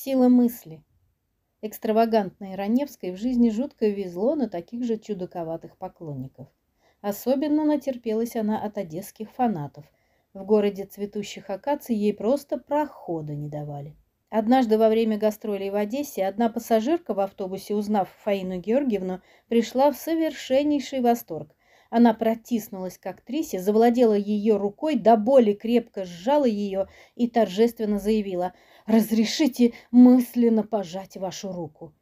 Сила мысли. Экстравагантной Раневской в жизни жутко везло на таких же чудаковатых поклонников. Особенно натерпелась она от одесских фанатов. В городе цветущих акаций ей просто прохода не давали. Однажды во время гастролей в Одессе одна пассажирка в автобусе, узнав Фаину Георгиевну, пришла в совершеннейший восторг. Она протиснулась к актрисе, завладела ее рукой, до боли крепко сжала ее и торжественно заявила «Разрешите мысленно пожать вашу руку».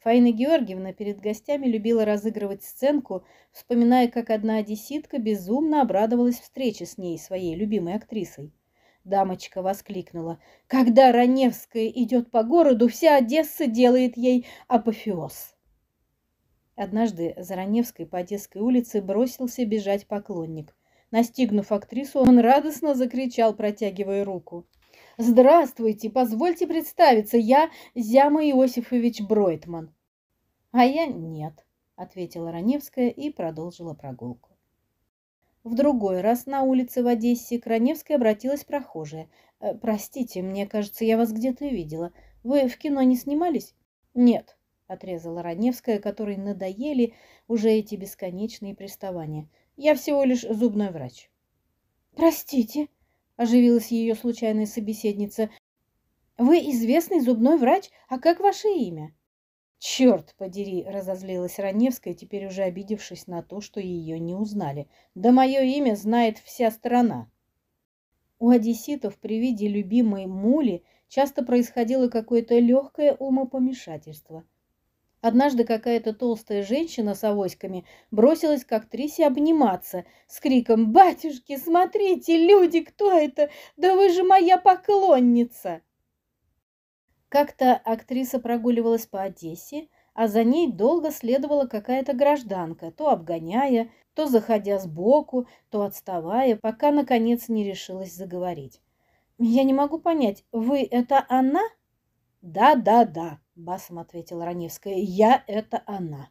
Фаина Георгиевна перед гостями любила разыгрывать сценку, вспоминая, как одна одесситка безумно обрадовалась встрече с ней, своей любимой актрисой. Дамочка воскликнула. «Когда Раневская идет по городу, вся Одесса делает ей апофеоз». Однажды за Раневской по Одесской улице бросился бежать поклонник. Настигнув актрису, он радостно закричал, протягивая руку. «Здравствуйте! Позвольте представиться, я Зяма Иосифович Бройтман». «А я нет», — ответила Раневская и продолжила прогулку. В другой раз на улице в Одессе к Раневской обратилась прохожая. «Э, «Простите, мне кажется, я вас где-то видела. Вы в кино не снимались?» «Нет», отрезала Раневская, которой надоели уже эти бесконечные приставания. Я всего лишь зубной врач. Простите, оживилась ее случайная собеседница. Вы известный зубной врач, а как ваше имя? Черт подери, разозлилась Раневская, теперь уже обидевшись на то, что ее не узнали. Да мое имя знает вся страна. У одесситов при виде любимой мули часто происходило какое-то легкое умопомешательство – Однажды какая-то толстая женщина с авоськами бросилась к актрисе обниматься с криком «Батюшки, смотрите, люди, кто это? Да вы же моя поклонница!» Как-то актриса прогуливалась по Одессе, а за ней долго следовала какая-то гражданка, то обгоняя, то заходя сбоку, то отставая, пока, наконец, не решилась заговорить. «Я не могу понять, вы это она?» «Да, да, да», Басом ответила Раневская. Я это она.